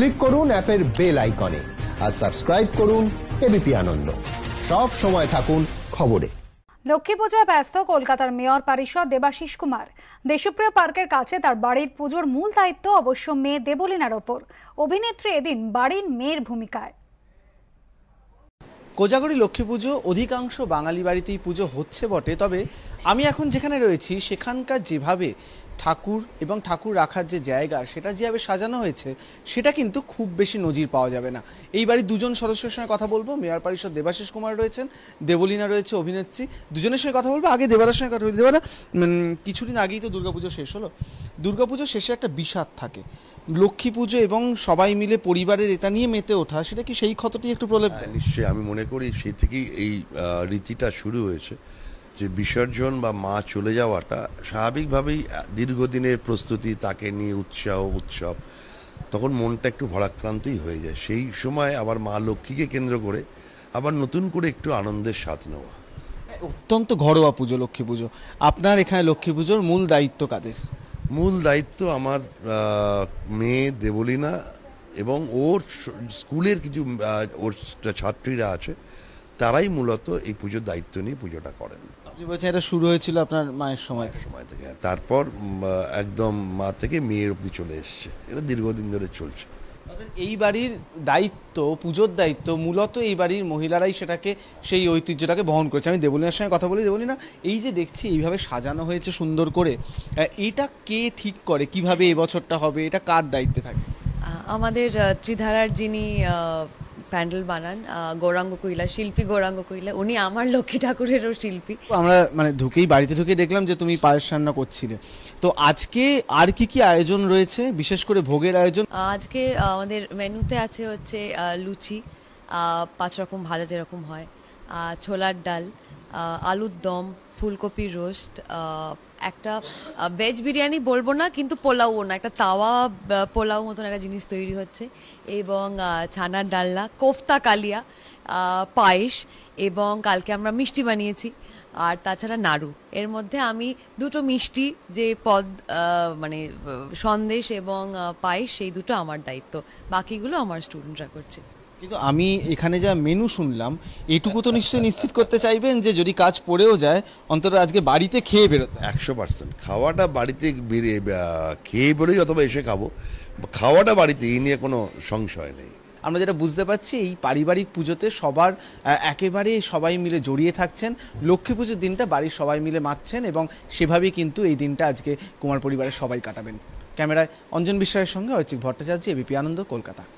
click করুন অ্যাপের bell আইকনে আর সাবস্ক্রাইব করুন এবিপি আনন্দ সব সময় থাকুন খবরে লক্ষ্মী পূজায় ব্যস্ত কলকাতার মেয়র পারিষদ দেবাশিস কুমার দেশপ্রিয় পার্কের কাছে তার বাড়ির পুজোর মূল দায়িত্ব অবশ্য মেয়ে দেবলীনার ওপর অভিনেত্রী এদিন বাড়ির মেয়ের ভূমিকায় কোজাগরি লক্ষ্মী পুজো অধিকাংশ বাঙালি বাড়িতেই পুজো হচ্ছে বটে তবে আমি এখন যেখানে রয়েছি সেখানকার যেভাবে ঠাকুর এবং ঠাকুর রাখার যে জায়গা সেটা যেভাবে সাজানো হয়েছে সেটা কিন্তু খুব বেশি নজির পাওয়া যাবে না এইবারই দুজন সদস্যের সঙ্গে কথা বলবো মেয়র পরিষদ দেবাশিস কুমার রয়েছেন দেবলীনা রয়েছে অভিনেত্রী দুজনের সঙ্গে কথা বলবো আগে দেবাদার সঙ্গে কথা বলি দেবাদা কিছুদিন আগেই তো দুর্গাপুজো শেষ হলো দুর্গাপুজো শেষে একটা বিষাদ থাকে লক্ষ্মী পুজো এবং সবাই মিলে পরিবারের এটা নিয়ে মেতে ওঠা সেটা কি সেই ক্ষতটি একটু প্রলেপ হ্যাঁ, নিশ্চয়ই আমি মনে করি সে থেকেই এই রীতিটা শুরু হয়েছে যে বিসর্জন বা মা চলে যাওয়াটা স্বাভাবিকভাবেই দীর্ঘদিনের প্রস্তুতি তাকে নিয়ে উৎসাহ উৎসব তখন মনটা একটু ভরাক্রান্তই হয়ে যায় সেই সময় আবার মা লক্ষ্মীকে কেন্দ্র করে আবার নতুন করে একটু আনন্দের স্বাদ নেওয়া অত্যন্ত ঘরোয়া পুজো লক্ষ্মী পুজো আপনার এখানে লক্ষ্মী পুজোর মূল দায়িত্ব কাদের মূল দায়িত্ব আমার মেয়ে দেবলীনা এবং ওর স্কুলের কিছু ওর ছাত্রীরা আছে তারাই মূলত এই পুজোর দায়িত্ব নিয়ে পুজোটা করেন বলছেন এটা শুরু হয়েছিল আপনার মায়ের সময় সময় থেকে তারপর একদম মা থেকে মেয়ের অবধি চলে এসছে এটা দীর্ঘদিন ধরে চলছে এই বাড়ির দায়িত্ব পুজোর দায়িত্ব মূলত এই বাড়ির মহিলারাই সেটাকে সেই ঐতিহ্যটাকে বহন করেছে আমি দেবলিনার সঙ্গে কথা বলি দেবলিনা এই যে দেখছি এইভাবে সাজানো হয়েছে সুন্দর করে এটা কে ঠিক করে কিভাবে এবছরটা হবে এটা কার দায়িত্বে থাকে আমাদের ত্রিধারার যিনি প্যান্ডেল বানান গৌরাঙ্গ কুইলা শিল্পী গৌরাঙ্গ কুইলা উনি আমার লক্ষ্মী ঠাকুরেরও শিল্পী আমরা মানে ঢুকেই বাড়িতে ঢুকে দেখলাম যে তুমি পায়েস রান্না করছিলে তো আজকে আর কি কি আয়োজন রয়েছে বিশেষ করে ভোগের আয়োজন আজকে আমাদের মেনুতে আছে হচ্ছে লুচি পাঁচ রকম ভাজা যেরকম হয় ছোলার ডাল আলুর দম ফুলকপির রোস্ট একটা ভেজ বিরিয়ানি বলবো না কিন্তু পোলাও না একটা তাওয়া পোলাও মতন একটা জিনিস তৈরি হচ্ছে এবং ছানার ডাল্লা কোফতা কালিয়া পায়েস এবং কালকে আমরা মিষ্টি বানিয়েছি আর তাছাড়া নাড়ু এর মধ্যে আমি দুটো মিষ্টি যে পদ মানে সন্দেশ এবং পায়েস সেই দুটো আমার দায়িত্ব বাকিগুলো আমার স্টুডেন্টরা করছে কিন্তু আমি এখানে যা মেনু শুনলাম এটুকু তো নিশ্চয়ই নিশ্চিত করতে চাইবেন যে যদি কাজ পড়েও যায় অন্তত আজকে বাড়িতে খেয়ে বেরোতে একশো পার্সেন্ট খাওয়াটা বাড়িতে বেরিয়ে খেয়ে বেরোই অথবা এসে খাবো খাওয়াটা বাড়িতে এই নিয়ে কোনো সংশয় নেই আমরা যেটা বুঝতে পারছি এই পারিবারিক পুজোতে সবার একেবারে সবাই মিলে জড়িয়ে থাকছেন লক্ষ্মী পুজোর দিনটা বাড়ির সবাই মিলে মাতছেন এবং সেভাবেই কিন্তু এই দিনটা আজকে কুমার পরিবারের সবাই কাটাবেন ক্যামেরায় অঞ্জন বিশ্বাসের সঙ্গে অর্চিক ভট্টাচার্য এবিপি আনন্দ কলকাতা